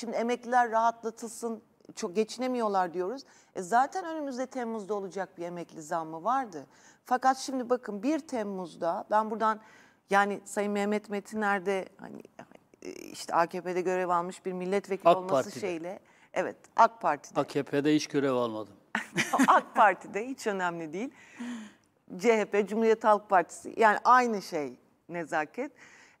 Şimdi emekliler rahatlatılsın, çok geçinemiyorlar diyoruz. E zaten önümüzde Temmuz'da olacak bir emekli zammı vardı. Fakat şimdi bakın 1 Temmuz'da ben buradan yani Sayın Mehmet Metiner de hani e, işte AKP'de görev almış bir milletvekili AK olması Parti'de. şeyle evet AK Parti'de. AKP'de hiç görev almadım. AK Parti'de hiç önemli değil. CHP, Cumhuriyet Halk Partisi yani aynı şey nezaket.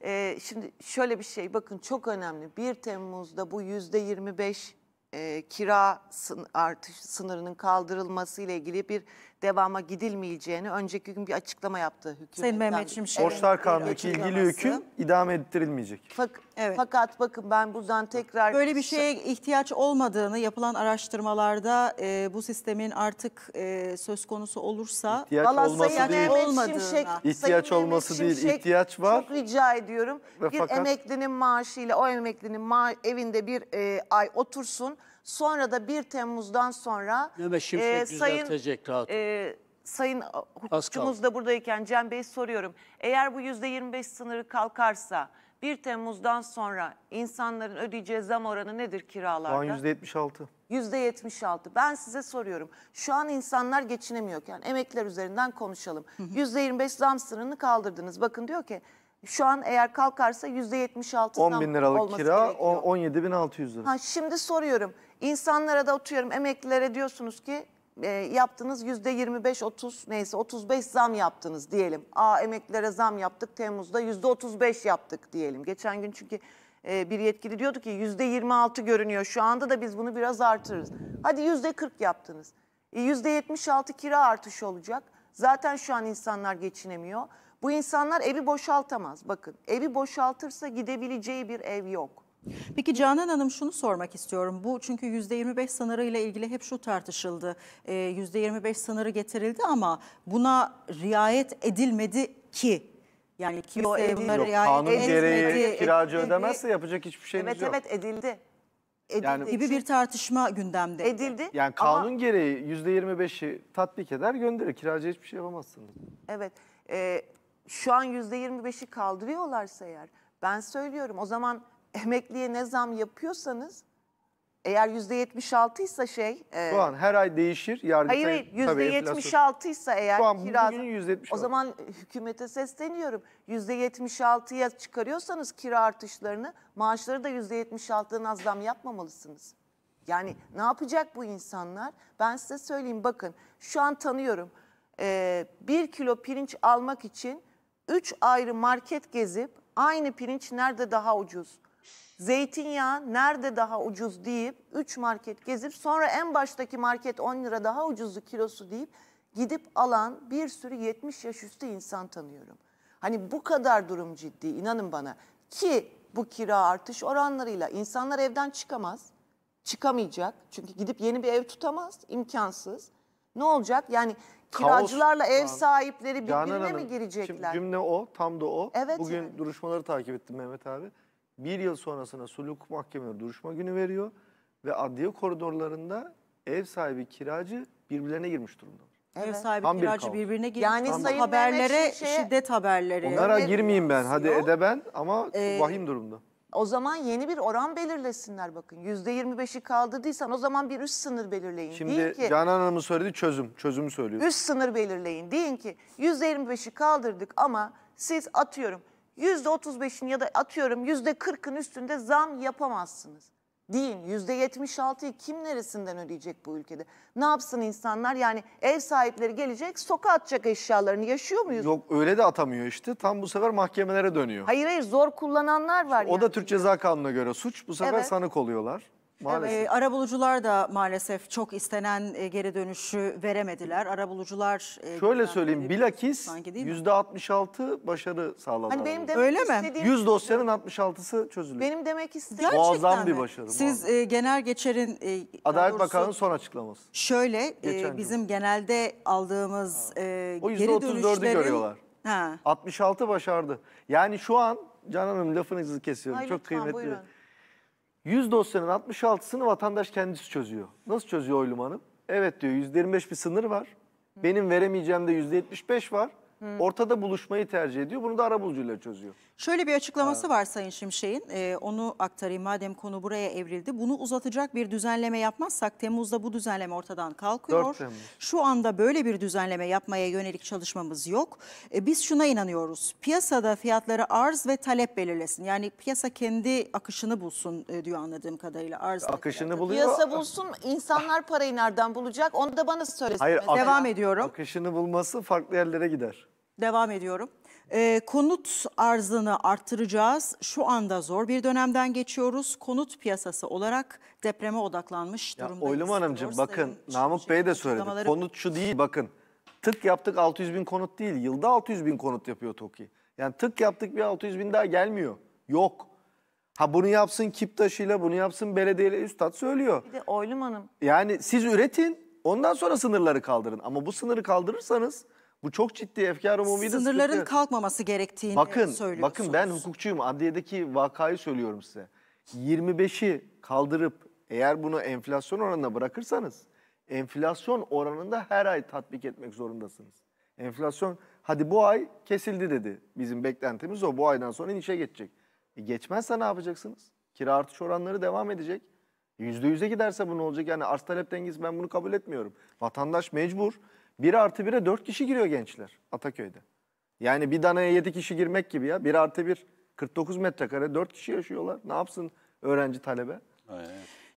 E, şimdi şöyle bir şey bakın çok önemli. 1 Temmuz'da bu yüzde 25 e, kira sın artış sınırının kaldırılması ile ilgili bir devama gidilmeyeceğini önceki gün bir açıklama yaptı hükümet. Sayın Mehmet Şimşek. Borçlar Kanunu'ndaki ilgili hüküm idame ettirilmeyecek. Fak evet. Fakat bakın ben buradan tekrar... Böyle bir şeye ihtiyaç olmadığını yapılan araştırmalarda e, bu sistemin artık e, söz konusu olursa... İhtiyaç Valla olması Sayın değil. Mehmet Şimşek, ihtiyaç Sayın olması Şimşek, değil, ihtiyaç var. Çok rica ediyorum. Ve bir fakat... emeklinin maaşıyla o emeklinin ma evinde bir e, ay otursun... Sonra da 1 Temmuz'dan sonra e, sayın, rahat. E, sayın hukukçumuz da buradayken Cem Bey soruyorum. Eğer bu %25 sınırı kalkarsa 1 Temmuz'dan sonra insanların ödeyeceği zam oranı nedir kiralarda? Şu an %76. %76. Ben size soruyorum. Şu an insanlar geçinemiyor. Yani emekliler üzerinden konuşalım. %25 zam sınırını kaldırdınız. Bakın diyor ki şu an eğer kalkarsa %76 10 bin liralık kira gerekiyor. 17 bin 600 lira. Ha, şimdi soruyorum insanlara da oturuyorum emeklilere diyorsunuz ki e, yaptınız %25-30 neyse 35 zam yaptınız diyelim. Aa emeklilere zam yaptık Temmuz'da %35 yaptık diyelim. Geçen gün çünkü e, bir yetkili diyordu ki %26 görünüyor şu anda da biz bunu biraz artırırız. Hadi %40 yaptınız. E, %76 kira artışı olacak. Zaten şu an insanlar geçinemiyor. Bu insanlar evi boşaltamaz. Bakın evi boşaltırsa gidebileceği bir ev yok. Peki Canan Hanım şunu sormak istiyorum. Bu çünkü %25 sınırı ile ilgili hep şu tartışıldı. E, ee, %25 sınırı getirildi ama buna riayet edilmedi ki yani kimse buna yok, riayet kanun edilmedi. gereği kiracı edildi. ödemezse yapacak hiçbir şeyimiz evet, yok. Evet evet edildi. Edildi. Yani, gibi bir tartışma gündemde. Edildi. Yani kanun ama, gereği %25'i tatbik eder gönderir. Kiracı hiçbir şey yapamazsınız. Evet. E, şu an yüzde %25'i kaldırıyorlarsa eğer ben söylüyorum o zaman emekliye ne zam yapıyorsanız eğer yüzde %76 ise şey... E, Doğan her ay değişir. Yargıtay, hayır yüzde %76 ise eğer Doğan, kira... %76. O zaman hükümete sesleniyorum. yüzde %76'ya çıkarıyorsanız kira artışlarını maaşları da %76'dan az zam yapmamalısınız. Yani ne yapacak bu insanlar? Ben size söyleyeyim bakın şu an tanıyorum. E, bir kilo pirinç almak için 3 ayrı market gezip aynı pirinç nerede daha ucuz? Zeytinyağı nerede daha ucuz deyip 3 market gezip sonra en baştaki market 10 lira daha ucuzlu kilosu deyip gidip alan bir sürü 70 yaş üstü insan tanıyorum. Hani bu kadar durum ciddi inanın bana ki bu kira artış oranlarıyla insanlar evden çıkamaz. Çıkamayacak çünkü gidip yeni bir ev tutamaz imkansız. Ne olacak yani Kiracılarla ev sahipleri birbirine mi girecekler? cümle o, tam da o. Evet, Bugün evet. duruşmaları takip ettim Mehmet abi. Bir yıl sonrasına suluk mahkemeleri duruşma günü veriyor ve adliye koridorlarında ev sahibi kiracı birbirlerine girmiş durumda. Evet. Ev sahibi Tam kiracı kaos. birbirine girmiş. Yani Tam- Sayın haberlere Mehmet şiddet haberleri. Onlara girmeyeyim ben, hadi edeben ama Ee, vahim durumda. O zaman yeni bir oran belirlesinler bakın. yüzde yirmi beşi kaldırdıysan o zaman bir üst sınır belirleyin. Şimdi Deyin ki, Canan Hanım'ın söylediği çözüm. Çözümü söylüyor. Üst sınır belirleyin. Deyin ki yüzde yirmi beşi kaldırdık ama siz atıyorum yüzde otuz beş'in ya da atıyorum yüzde %40'ın üstünde zam yapamazsınız. Deyin %76'yı kim neresinden ödeyecek bu ülkede? Ne yapsın insanlar? Yani ev sahipleri gelecek sokağa atacak eşyalarını yaşıyor muyuz? Yok öyle de atamıyor işte. Tam bu sefer mahkemelere dönüyor. Hayır hayır zor kullananlar var. O yani. da Türk Ceza Kanunu'na göre suç. Bu sefer Evet. sanık oluyorlar. Maalesef. E, arabulucular da maalesef çok istenen e, geri dönüşü veremediler. Arabulucular e, Şöyle söyleyeyim bilakis %66 başarı sağladı. Hani benim demek Öyle mi? 100 dosyanın 66'sı çözüldü. Benim demek istediğim muazzam bir başarı. Siz e, genel geçerin e, Adalet Bakanı'nın son açıklaması. Şöyle e, bizim gün. genelde aldığımız e, geri dönüşlerin görüyorlar. Ha. 66 başardı. Yani şu an Canan Hanım lafınızı kesiyorum. Hayır, çok lütfen, kıymetli. Buyurun 100 dosyanın 66'sını vatandaş kendisi çözüyor. Nasıl çözüyor Oylum Hanım? Evet diyor %25 bir sınır var. Benim veremeyeceğim de %75 var. Hmm. Ortada buluşmayı tercih ediyor. Bunu da ara arabulucuyla çözüyor. Şöyle bir açıklaması ha. var Sayın Şimşek'in. Ee, onu aktarayım madem konu buraya evrildi. Bunu uzatacak bir düzenleme yapmazsak Temmuz'da bu düzenleme ortadan kalkıyor. Şu anda böyle bir düzenleme yapmaya yönelik çalışmamız yok. Ee, biz şuna inanıyoruz. Piyasada fiyatları arz ve talep belirlesin. Yani piyasa kendi akışını bulsun e, diyor anladığım kadarıyla. Arz akışını buluyor. Piyasa bulsun insanlar parayı nereden bulacak? Onu da bana söylesin. Hayır, Devam ediyorum. Akışını bulması farklı yerlere gider. Devam ediyorum. E, konut arzını arttıracağız. Şu anda zor bir dönemden geçiyoruz. Konut piyasası olarak depreme odaklanmış durumda. durumdayız. Oylum Hanımcığım bakın Namık Bey de söyledi. Açıklamaları... Konut şu değil bakın. Tık yaptık 600 bin konut değil. Yılda 600 bin konut yapıyor TOKİ. Yani tık yaptık bir 600 bin daha gelmiyor. Yok. Ha bunu yapsın KİPTAŞ'ıyla, bunu yapsın belediyeyle üstad söylüyor. Bir de Oylum Hanım. Yani siz üretin, ondan sonra sınırları kaldırın. Ama bu sınırı kaldırırsanız bu çok ciddi efkar umumi Sınırların sıkıntı. kalkmaması gerektiğini bakın, söylüyorsunuz. Bakın ben hukukçuyum. Adliyedeki vakayı söylüyorum size. 25'i kaldırıp eğer bunu enflasyon oranına bırakırsanız enflasyon oranında her ay tatbik etmek zorundasınız. Enflasyon hadi bu ay kesildi dedi. Bizim beklentimiz o. Bu aydan sonra inişe geçecek. E geçmezse ne yapacaksınız? Kira artış oranları devam edecek. %100'e giderse bu ne olacak? Yani arz talep dengesi ben bunu kabul etmiyorum. Vatandaş mecbur 1 artı 1'e 4 kişi giriyor gençler Ataköy'de. Yani bir danaya 7 kişi girmek gibi ya. 1 artı 1 49 metrekare 4 kişi yaşıyorlar. Ne yapsın öğrenci talebe? Aynen.